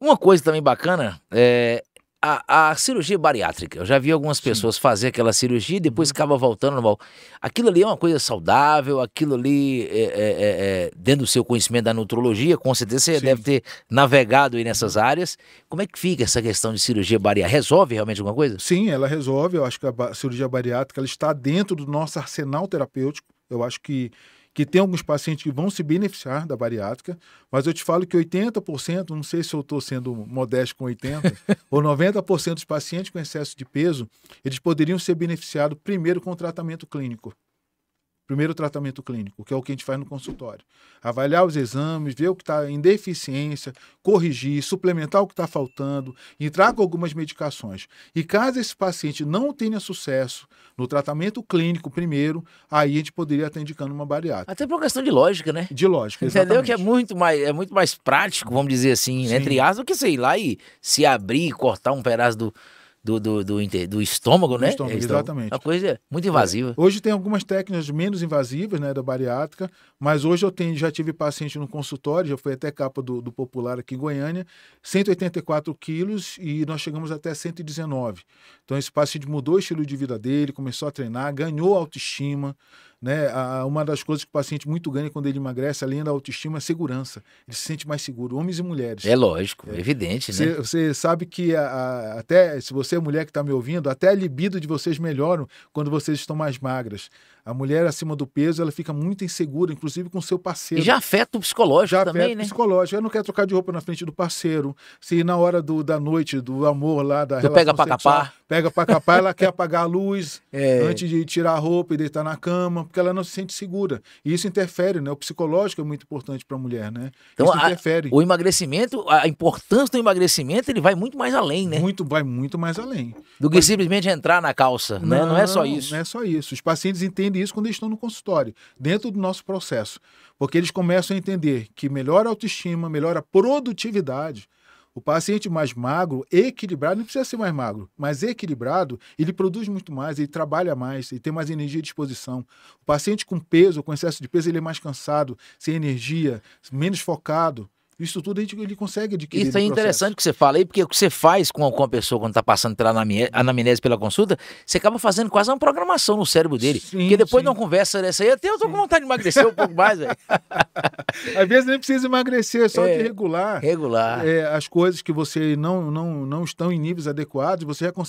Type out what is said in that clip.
Uma coisa também bacana é a, a cirurgia bariátrica. Eu já vi algumas pessoas Sim. fazer aquela cirurgia e depois acaba uhum. voltando normal. Aquilo ali é uma coisa saudável, aquilo ali, é, é, é, é, dentro do seu conhecimento da nutrologia, com certeza você Sim. deve ter navegado aí nessas uhum. áreas. Como é que fica essa questão de cirurgia bariátrica? Resolve realmente alguma coisa? Sim, ela resolve. Eu acho que a cirurgia bariátrica ela está dentro do nosso arsenal terapêutico. Eu acho que que tem alguns pacientes que vão se beneficiar da bariátrica, mas eu te falo que 80%, não sei se eu estou sendo modesto com 80%, ou 90% dos pacientes com excesso de peso, eles poderiam ser beneficiados primeiro com o tratamento clínico. Primeiro tratamento clínico, que é o que a gente faz no consultório. Avaliar os exames, ver o que está em deficiência, corrigir, suplementar o que está faltando, entrar com algumas medicações. E caso esse paciente não tenha sucesso no tratamento clínico primeiro, aí a gente poderia estar indicando uma bariátrica. Até por uma questão de lógica, né? De lógica, exatamente. Entendeu? Que é muito mais, é muito mais prático, vamos dizer assim, né? entre aspas, do que sei lá e se abrir e cortar um pedaço do do, do, do, do estômago, né? Estômago, é, então, exatamente. É uma coisa é. muito invasiva. Hoje tem algumas técnicas menos invasivas, né, da bariátrica, mas hoje eu tenho, já tive paciente no consultório, já foi até capa do, do Popular aqui em Goiânia, 184 quilos e nós chegamos até 119. Então esse paciente mudou o estilo de vida dele, começou a treinar, ganhou autoestima, né? A, uma das coisas que o paciente muito ganha quando ele emagrece, além da autoestima, é segurança. Ele se sente mais seguro, homens e mulheres. É lógico, é, evidente, né? Você, sabe que a, a, até, se você é mulher que está me ouvindo, até a libido de vocês melhoram quando vocês estão mais magras. A mulher acima do peso, ela fica muito insegura, inclusive com o seu parceiro. E já afeta o psicológico já também, afeta né? psicológico. Ela não quer trocar de roupa na frente do parceiro. Se na hora do, da noite, do amor lá, da pega pra sexual, capar. Pega pra capar, ela quer apagar a luz é. antes de tirar a roupa e deitar na cama porque ela não se sente segura. E isso interfere, né? O psicológico é muito importante para a mulher, né? Então, isso interfere. A, o emagrecimento, a importância do emagrecimento, ele vai muito mais além, né? Muito, vai muito mais além. Do que Mas... simplesmente entrar na calça, não, né? Não é só isso. Não é só isso. Os pacientes entendem isso quando eles estão no consultório, dentro do nosso processo. Porque eles começam a entender que melhor a autoestima, melhor a produtividade. O paciente mais magro, equilibrado, não precisa ser mais magro, mas equilibrado, ele produz muito mais, ele trabalha mais, ele tem mais energia à disposição. O paciente com peso, com excesso de peso, ele é mais cansado, sem energia, menos focado. Isso tudo gente, ele consegue adquirir. Isso é interessante que você fala aí, porque o que você faz com a pessoa quando está passando pela anamnese pela consulta, você acaba fazendo quase uma programação no cérebro dele. Sim, porque depois sim. de uma conversa dessa aí, até eu tô com vontade de emagrecer um pouco mais, velho. Às vezes nem precisa emagrecer, é só é, de regular. Regular. É, as coisas que você não, não, não estão em níveis adequados, você já consegue.